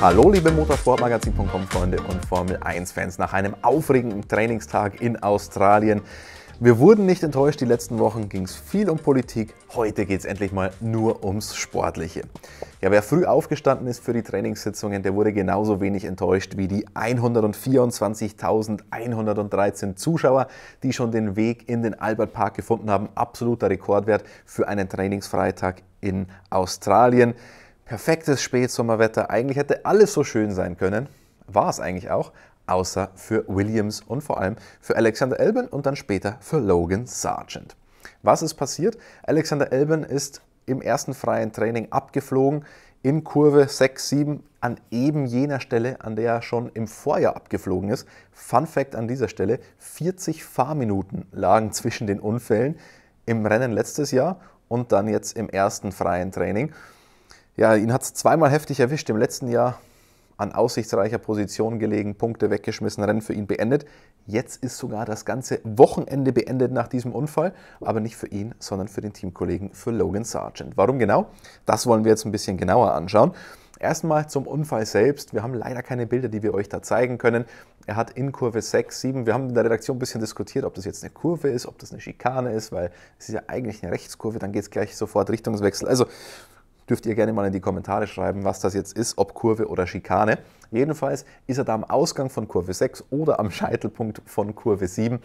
Hallo liebe motorsportmagazin.com Freunde und Formel 1 Fans. Nach einem aufregenden Trainingstag in Australien wir wurden nicht enttäuscht, die letzten Wochen ging es viel um Politik, heute geht es endlich mal nur ums Sportliche. Ja, wer früh aufgestanden ist für die Trainingssitzungen, der wurde genauso wenig enttäuscht wie die 124.113 Zuschauer, die schon den Weg in den Albert Park gefunden haben. Absoluter Rekordwert für einen Trainingsfreitag in Australien. Perfektes Spätsommerwetter. Eigentlich hätte alles so schön sein können. War es eigentlich auch, außer für Williams und vor allem für Alexander Elben und dann später für Logan Sargent. Was ist passiert? Alexander Elben ist im ersten freien Training abgeflogen in Kurve 6, 7 an eben jener Stelle, an der er schon im Vorjahr abgeflogen ist. Fun Fact an dieser Stelle, 40 Fahrminuten lagen zwischen den Unfällen im Rennen letztes Jahr und dann jetzt im ersten freien Training ja, ihn hat es zweimal heftig erwischt. Im letzten Jahr an aussichtsreicher Position gelegen, Punkte weggeschmissen, Rennen für ihn beendet. Jetzt ist sogar das ganze Wochenende beendet nach diesem Unfall, aber nicht für ihn, sondern für den Teamkollegen, für Logan Sargent. Warum genau? Das wollen wir jetzt ein bisschen genauer anschauen. Erstmal zum Unfall selbst. Wir haben leider keine Bilder, die wir euch da zeigen können. Er hat in Kurve 6, 7, wir haben in der Redaktion ein bisschen diskutiert, ob das jetzt eine Kurve ist, ob das eine Schikane ist, weil es ist ja eigentlich eine Rechtskurve, dann geht es gleich sofort Richtungswechsel. Also Dürft ihr gerne mal in die Kommentare schreiben, was das jetzt ist, ob Kurve oder Schikane. Jedenfalls ist er da am Ausgang von Kurve 6 oder am Scheitelpunkt von Kurve 7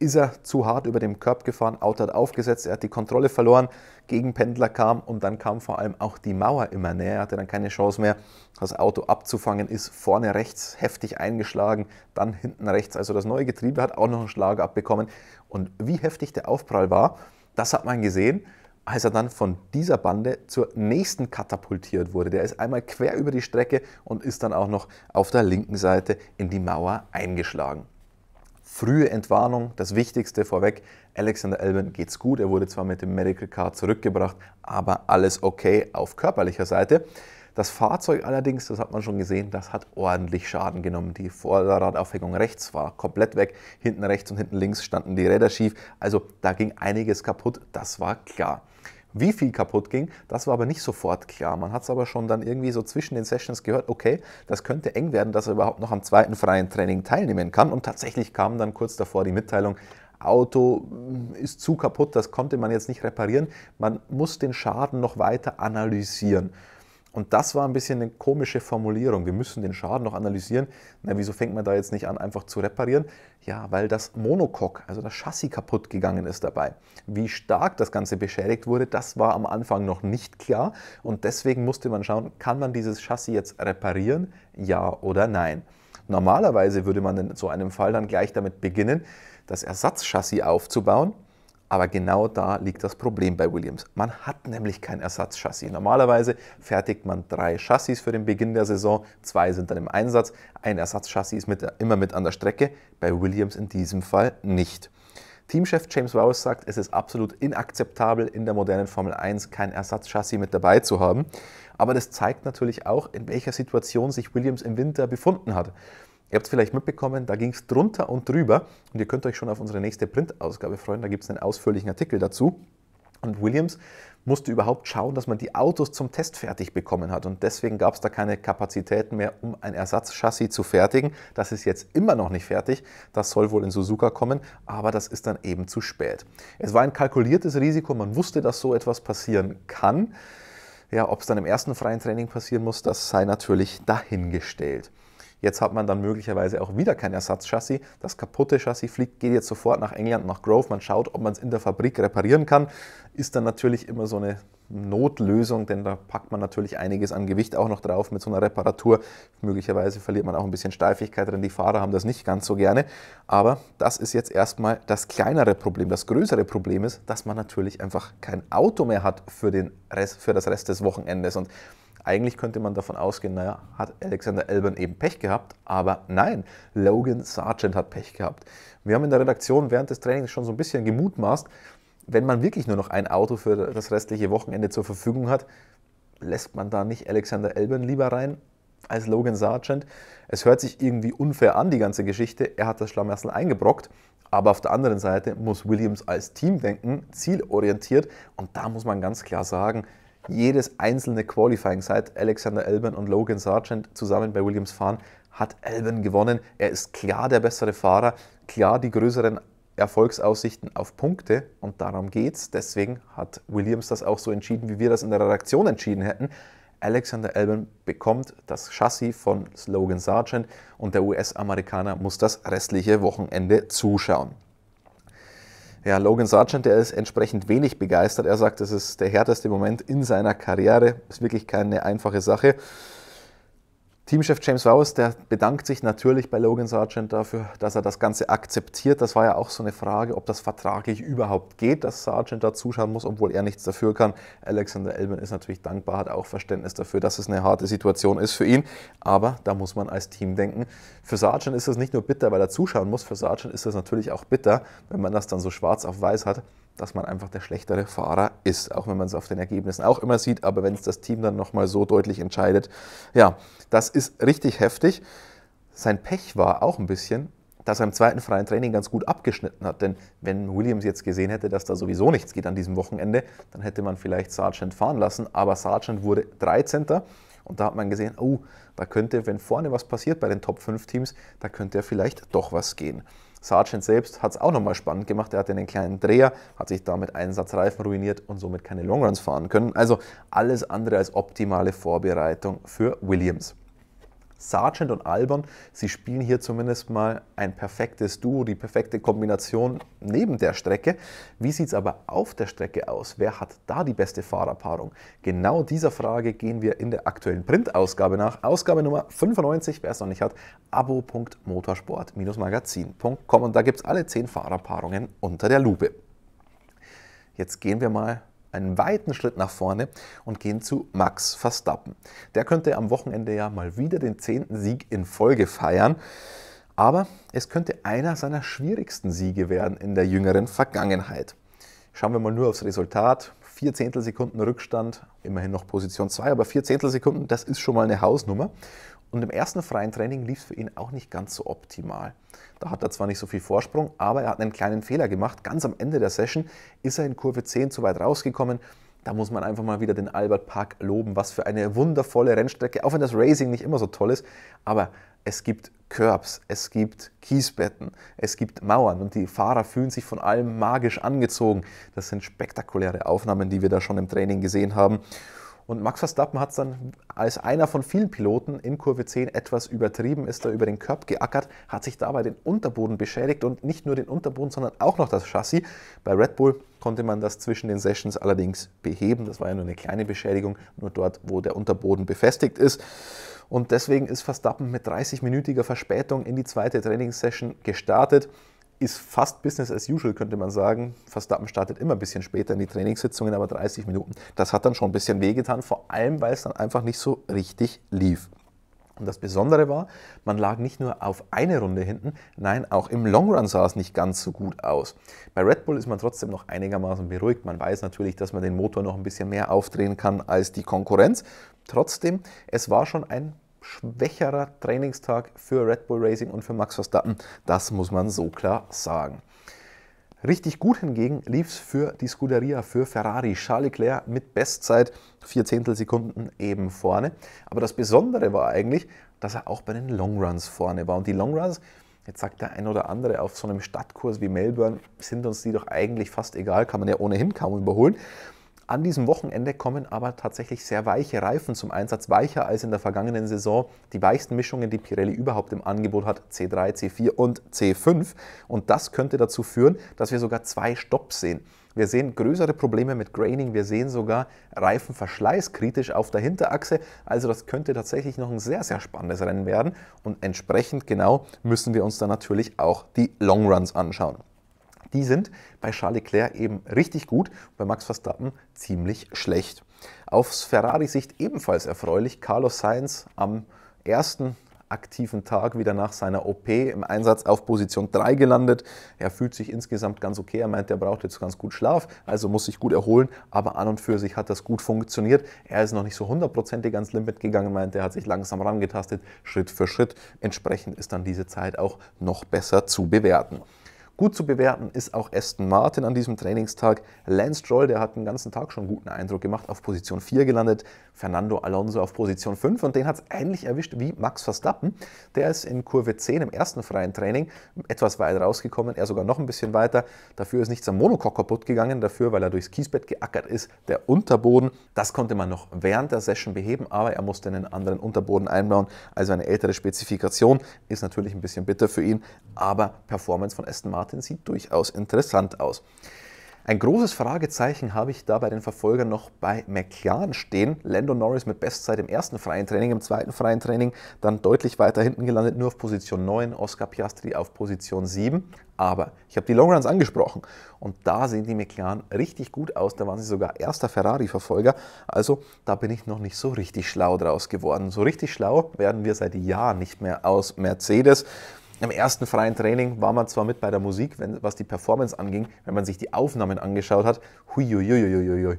ist er zu hart über dem Körb gefahren, Auto hat aufgesetzt, er hat die Kontrolle verloren, Gegenpendler kam und dann kam vor allem auch die Mauer immer näher, er hatte dann keine Chance mehr, das Auto abzufangen, ist vorne rechts heftig eingeschlagen, dann hinten rechts, also das neue Getriebe hat auch noch einen Schlag abbekommen und wie heftig der Aufprall war, das hat man gesehen als er dann von dieser Bande zur nächsten katapultiert wurde. Der ist einmal quer über die Strecke und ist dann auch noch auf der linken Seite in die Mauer eingeschlagen. Frühe Entwarnung, das Wichtigste vorweg. Alexander Elben geht's gut. Er wurde zwar mit dem Medical Card zurückgebracht, aber alles okay auf körperlicher Seite. Das Fahrzeug allerdings, das hat man schon gesehen, das hat ordentlich Schaden genommen. Die Vorderradaufhängung rechts war komplett weg, hinten rechts und hinten links standen die Räder schief. Also da ging einiges kaputt, das war klar. Wie viel kaputt ging, das war aber nicht sofort klar. Man hat es aber schon dann irgendwie so zwischen den Sessions gehört, okay, das könnte eng werden, dass er überhaupt noch am zweiten freien Training teilnehmen kann. Und tatsächlich kam dann kurz davor die Mitteilung, Auto hm, ist zu kaputt, das konnte man jetzt nicht reparieren. Man muss den Schaden noch weiter analysieren. Und das war ein bisschen eine komische Formulierung. Wir müssen den Schaden noch analysieren. Na, wieso fängt man da jetzt nicht an, einfach zu reparieren? Ja, weil das Monocoque, also das Chassis, kaputt gegangen ist dabei. Wie stark das Ganze beschädigt wurde, das war am Anfang noch nicht klar. Und deswegen musste man schauen, kann man dieses Chassis jetzt reparieren? Ja oder nein? Normalerweise würde man in so einem Fall dann gleich damit beginnen, das Ersatzchassis aufzubauen aber genau da liegt das Problem bei Williams. Man hat nämlich kein Ersatzchassis. Normalerweise fertigt man drei Chassis für den Beginn der Saison, zwei sind dann im Einsatz, ein Ersatzchassis ist mit, immer mit an der Strecke, bei Williams in diesem Fall nicht. Teamchef James Wowes sagt, es ist absolut inakzeptabel, in der modernen Formel 1 kein Ersatzchassis mit dabei zu haben. Aber das zeigt natürlich auch, in welcher Situation sich Williams im Winter befunden hat. Ihr habt es vielleicht mitbekommen, da ging es drunter und drüber. Und ihr könnt euch schon auf unsere nächste Printausgabe freuen. Da gibt es einen ausführlichen Artikel dazu. Und Williams musste überhaupt schauen, dass man die Autos zum Test fertig bekommen hat. Und deswegen gab es da keine Kapazitäten mehr, um ein Ersatzchassis zu fertigen. Das ist jetzt immer noch nicht fertig. Das soll wohl in Suzuka kommen, aber das ist dann eben zu spät. Es war ein kalkuliertes Risiko. Man wusste, dass so etwas passieren kann. Ja, ob es dann im ersten freien Training passieren muss, das sei natürlich dahingestellt. Jetzt hat man dann möglicherweise auch wieder kein Ersatzchassis. Das kaputte Chassis fliegt, geht jetzt sofort nach England, nach Grove. Man schaut, ob man es in der Fabrik reparieren kann. Ist dann natürlich immer so eine Notlösung, denn da packt man natürlich einiges an Gewicht auch noch drauf mit so einer Reparatur. Möglicherweise verliert man auch ein bisschen Steifigkeit drin. Die Fahrer haben das nicht ganz so gerne. Aber das ist jetzt erstmal das kleinere Problem. Das größere Problem ist, dass man natürlich einfach kein Auto mehr hat für, den Rest, für das Rest des Wochenendes. Und eigentlich könnte man davon ausgehen, naja, hat Alexander Elbern eben Pech gehabt, aber nein, Logan Sargent hat Pech gehabt. Wir haben in der Redaktion während des Trainings schon so ein bisschen gemutmaßt, wenn man wirklich nur noch ein Auto für das restliche Wochenende zur Verfügung hat, lässt man da nicht Alexander Elbern lieber rein als Logan Sargent? Es hört sich irgendwie unfair an, die ganze Geschichte. Er hat das Schlamassel eingebrockt. Aber auf der anderen Seite muss Williams als Team denken, zielorientiert. Und da muss man ganz klar sagen, jedes einzelne Qualifying seit Alexander Elben und Logan Sargent zusammen bei Williams fahren, hat Elben gewonnen. Er ist klar der bessere Fahrer, klar die größeren Erfolgsaussichten auf Punkte und darum geht's. Deswegen hat Williams das auch so entschieden, wie wir das in der Redaktion entschieden hätten. Alexander Elben bekommt das Chassis von Logan Sargent und der US-Amerikaner muss das restliche Wochenende zuschauen. Ja, Logan Sargent, der ist entsprechend wenig begeistert. Er sagt, es ist der härteste Moment in seiner Karriere. Ist wirklich keine einfache Sache. Teamchef James Vowers, der bedankt sich natürlich bei Logan Sargent dafür, dass er das Ganze akzeptiert. Das war ja auch so eine Frage, ob das vertraglich überhaupt geht, dass Sargent da zuschauen muss, obwohl er nichts dafür kann. Alexander Elman ist natürlich dankbar, hat auch Verständnis dafür, dass es eine harte Situation ist für ihn. Aber da muss man als Team denken. Für Sargent ist das nicht nur bitter, weil er zuschauen muss, für Sargent ist das natürlich auch bitter, wenn man das dann so schwarz auf weiß hat, dass man einfach der schlechtere Fahrer ist, auch wenn man es auf den Ergebnissen auch immer sieht, aber wenn es das Team dann nochmal so deutlich entscheidet, ja, das ist richtig heftig. Sein Pech war auch ein bisschen, dass er im zweiten freien Training ganz gut abgeschnitten hat. Denn wenn Williams jetzt gesehen hätte, dass da sowieso nichts geht an diesem Wochenende, dann hätte man vielleicht Sargent fahren lassen. Aber Sargent wurde 13. Und da hat man gesehen, oh, da könnte, wenn vorne was passiert bei den Top 5 Teams, da könnte ja vielleicht doch was gehen. Sargent selbst hat es auch nochmal spannend gemacht. Er hatte einen kleinen Dreher, hat sich damit einen Satz Reifen ruiniert und somit keine Longruns fahren können. Also alles andere als optimale Vorbereitung für Williams. Sargent und Alban, sie spielen hier zumindest mal ein perfektes Duo, die perfekte Kombination neben der Strecke. Wie sieht es aber auf der Strecke aus? Wer hat da die beste Fahrerpaarung? Genau dieser Frage gehen wir in der aktuellen Printausgabe nach. Ausgabe Nummer 95, wer es noch nicht hat, abo.motorsport-magazin.com und da gibt es alle 10 Fahrerpaarungen unter der Lupe. Jetzt gehen wir mal einen weiten Schritt nach vorne und gehen zu Max Verstappen. Der könnte am Wochenende ja mal wieder den zehnten Sieg in Folge feiern. Aber es könnte einer seiner schwierigsten Siege werden in der jüngeren Vergangenheit. Schauen wir mal nur aufs Resultat. Vier Zehntelsekunden Rückstand, immerhin noch Position 2, aber vier Zehntelsekunden, das ist schon mal eine Hausnummer. Und im ersten freien Training lief es für ihn auch nicht ganz so optimal. Da hat er zwar nicht so viel Vorsprung, aber er hat einen kleinen Fehler gemacht. Ganz am Ende der Session ist er in Kurve 10 zu weit rausgekommen. Da muss man einfach mal wieder den Albert Park loben. Was für eine wundervolle Rennstrecke, auch wenn das Racing nicht immer so toll ist. Aber es gibt Curbs, es gibt Kiesbetten, es gibt Mauern und die Fahrer fühlen sich von allem magisch angezogen. Das sind spektakuläre Aufnahmen, die wir da schon im Training gesehen haben. Und Max Verstappen hat es dann als einer von vielen Piloten in Kurve 10 etwas übertrieben, ist da über den Körb geackert, hat sich dabei den Unterboden beschädigt und nicht nur den Unterboden, sondern auch noch das Chassis. Bei Red Bull konnte man das zwischen den Sessions allerdings beheben. Das war ja nur eine kleine Beschädigung, nur dort, wo der Unterboden befestigt ist. Und deswegen ist Verstappen mit 30-minütiger Verspätung in die zweite Trainingssession gestartet ist fast Business as usual, könnte man sagen. Verstappen startet immer ein bisschen später in die Trainingssitzungen, aber 30 Minuten. Das hat dann schon ein bisschen wehgetan, vor allem weil es dann einfach nicht so richtig lief. Und das Besondere war, man lag nicht nur auf eine Runde hinten, nein, auch im Long Run sah es nicht ganz so gut aus. Bei Red Bull ist man trotzdem noch einigermaßen beruhigt. Man weiß natürlich, dass man den Motor noch ein bisschen mehr aufdrehen kann als die Konkurrenz. Trotzdem, es war schon ein schwächerer Trainingstag für Red Bull Racing und für Max Verstappen. Das muss man so klar sagen. Richtig gut hingegen lief es für die Scuderia, für Ferrari. Charles Leclerc mit Bestzeit vier Zehntelsekunden eben vorne. Aber das Besondere war eigentlich, dass er auch bei den Longruns vorne war. Und die Longruns, jetzt sagt der ein oder andere, auf so einem Stadtkurs wie Melbourne sind uns die doch eigentlich fast egal, kann man ja ohnehin kaum überholen. An diesem Wochenende kommen aber tatsächlich sehr weiche Reifen zum Einsatz, weicher als in der vergangenen Saison. Die weichsten Mischungen, die Pirelli überhaupt im Angebot hat, C3, C4 und C5. Und das könnte dazu führen, dass wir sogar zwei Stopps sehen. Wir sehen größere Probleme mit Graining, wir sehen sogar Reifenverschleiß kritisch auf der Hinterachse. Also das könnte tatsächlich noch ein sehr, sehr spannendes Rennen werden. Und entsprechend genau müssen wir uns dann natürlich auch die Longruns anschauen. Die sind bei Charles Leclerc eben richtig gut, bei Max Verstappen ziemlich schlecht. Aufs Ferrari-Sicht ebenfalls erfreulich. Carlos Sainz am ersten aktiven Tag wieder nach seiner OP im Einsatz auf Position 3 gelandet. Er fühlt sich insgesamt ganz okay. Er meint, er braucht jetzt ganz gut Schlaf, also muss sich gut erholen. Aber an und für sich hat das gut funktioniert. Er ist noch nicht so hundertprozentig ans Limit gegangen, meint, er hat sich langsam rangetastet, Schritt für Schritt. Entsprechend ist dann diese Zeit auch noch besser zu bewerten. Gut zu bewerten ist auch Aston Martin an diesem Trainingstag. Lance Stroll, der hat den ganzen Tag schon einen guten Eindruck gemacht, auf Position 4 gelandet. Fernando Alonso auf Position 5 und den hat es ähnlich erwischt wie Max Verstappen. Der ist in Kurve 10 im ersten freien Training etwas weit rausgekommen, er sogar noch ein bisschen weiter. Dafür ist nichts am Monocoque kaputt gegangen, dafür, weil er durchs Kiesbett geackert ist, der Unterboden. Das konnte man noch während der Session beheben, aber er musste einen anderen Unterboden einbauen. Also eine ältere Spezifikation ist natürlich ein bisschen bitter für ihn, aber Performance von Aston Martin Kandidatin sieht durchaus interessant aus. Ein großes Fragezeichen habe ich da bei den Verfolgern noch bei McLaren stehen. Lando Norris mit Bestzeit im ersten freien Training, im zweiten freien Training dann deutlich weiter hinten gelandet, nur auf Position 9, Oscar Piastri auf Position 7. Aber ich habe die Longruns angesprochen und da sehen die McLaren richtig gut aus. Da waren sie sogar erster Ferrari-Verfolger. Also da bin ich noch nicht so richtig schlau draus geworden. So richtig schlau werden wir seit Jahren nicht mehr aus Mercedes. Im ersten freien Training war man zwar mit bei der Musik, wenn, was die Performance anging, wenn man sich die Aufnahmen angeschaut hat, huiuiuiuiui.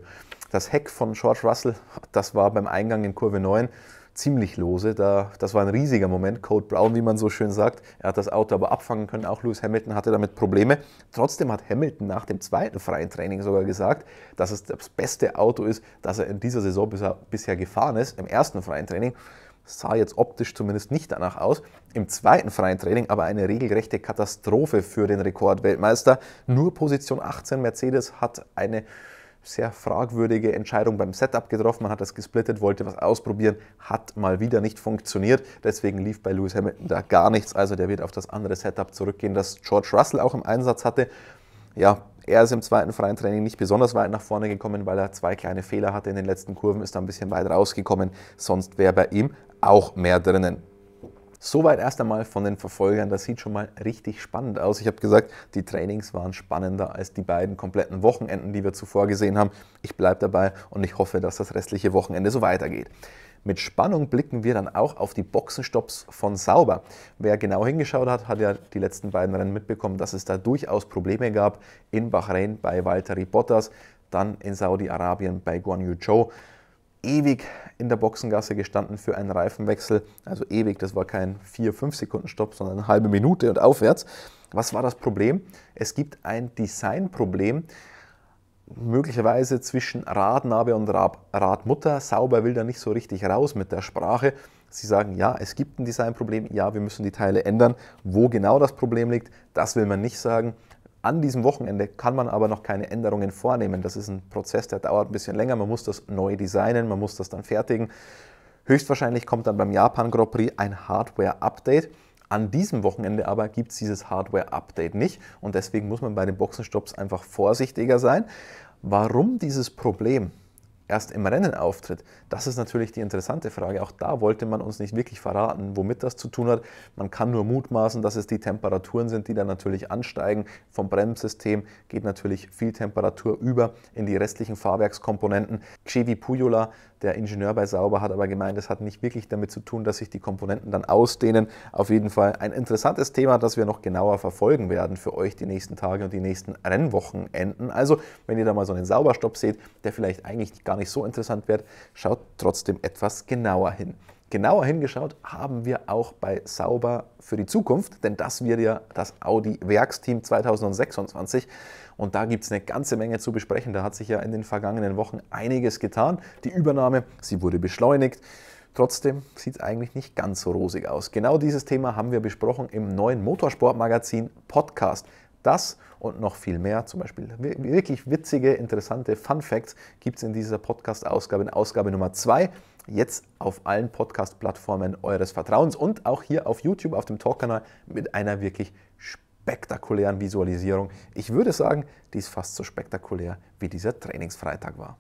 Das Heck von George Russell, das war beim Eingang in Kurve 9 ziemlich lose. Da, das war ein riesiger Moment. Code Brown, wie man so schön sagt, er hat das Auto aber abfangen können. Auch Lewis Hamilton hatte damit Probleme. Trotzdem hat Hamilton nach dem zweiten freien Training sogar gesagt, dass es das beste Auto ist, das er in dieser Saison bisher, bisher gefahren ist, im ersten freien Training sah jetzt optisch zumindest nicht danach aus. Im zweiten freien Training aber eine regelrechte Katastrophe für den Rekordweltmeister. Nur Position 18 Mercedes hat eine sehr fragwürdige Entscheidung beim Setup getroffen. Man hat das gesplittet, wollte was ausprobieren, hat mal wieder nicht funktioniert. Deswegen lief bei Lewis Hamilton da gar nichts. Also der wird auf das andere Setup zurückgehen, das George Russell auch im Einsatz hatte. Ja, er ist im zweiten freien Training nicht besonders weit nach vorne gekommen, weil er zwei kleine Fehler hatte in den letzten Kurven, ist da ein bisschen weit rausgekommen. Sonst wäre bei ihm auch mehr drinnen. Soweit erst einmal von den Verfolgern. Das sieht schon mal richtig spannend aus. Ich habe gesagt, die Trainings waren spannender als die beiden kompletten Wochenenden, die wir zuvor gesehen haben. Ich bleibe dabei und ich hoffe, dass das restliche Wochenende so weitergeht. Mit Spannung blicken wir dann auch auf die Boxenstopps von Sauber. Wer genau hingeschaut hat, hat ja die letzten beiden Rennen mitbekommen, dass es da durchaus Probleme gab. In Bahrain bei Valtteri Bottas, dann in Saudi-Arabien bei Guan Yu Zhou. Ewig in der Boxengasse gestanden für einen Reifenwechsel. Also ewig, das war kein 4-5 Sekunden Stopp, sondern eine halbe Minute und aufwärts. Was war das Problem? Es gibt ein Designproblem möglicherweise zwischen Radnabe und Radmutter. Sauber will da nicht so richtig raus mit der Sprache. Sie sagen, ja, es gibt ein Designproblem, ja, wir müssen die Teile ändern. Wo genau das Problem liegt, das will man nicht sagen. An diesem Wochenende kann man aber noch keine Änderungen vornehmen. Das ist ein Prozess, der dauert ein bisschen länger. Man muss das neu designen, man muss das dann fertigen. Höchstwahrscheinlich kommt dann beim Japan Grand Prix ein Hardware-Update. An diesem Wochenende aber gibt es dieses Hardware-Update nicht und deswegen muss man bei den Boxenstopps einfach vorsichtiger sein. Warum dieses Problem? erst im Rennen auftritt? Das ist natürlich die interessante Frage. Auch da wollte man uns nicht wirklich verraten, womit das zu tun hat. Man kann nur mutmaßen, dass es die Temperaturen sind, die dann natürlich ansteigen. Vom Bremssystem geht natürlich viel Temperatur über in die restlichen Fahrwerkskomponenten. Xevi Pujola der Ingenieur bei Sauber hat aber gemeint, es hat nicht wirklich damit zu tun, dass sich die Komponenten dann ausdehnen. Auf jeden Fall ein interessantes Thema, das wir noch genauer verfolgen werden für euch die nächsten Tage und die nächsten Rennwochenenden. Also, wenn ihr da mal so einen Sauberstopp seht, der vielleicht eigentlich gar nicht so interessant wird, schaut trotzdem etwas genauer hin. Genauer hingeschaut haben wir auch bei Sauber für die Zukunft, denn das wird ja das Audi Werksteam 2026. Und da gibt es eine ganze Menge zu besprechen. Da hat sich ja in den vergangenen Wochen einiges getan. Die Übernahme, sie wurde beschleunigt. Trotzdem sieht es eigentlich nicht ganz so rosig aus. Genau dieses Thema haben wir besprochen im neuen Motorsportmagazin Podcast. Das und noch viel mehr, zum Beispiel wirklich witzige, interessante Fun Facts, gibt es in dieser Podcast-Ausgabe, in Ausgabe Nummer 2. Jetzt auf allen Podcast-Plattformen eures Vertrauens und auch hier auf YouTube, auf dem Talk-Kanal mit einer wirklich spannenden spektakulären Visualisierung. Ich würde sagen, die ist fast so spektakulär, wie dieser Trainingsfreitag war.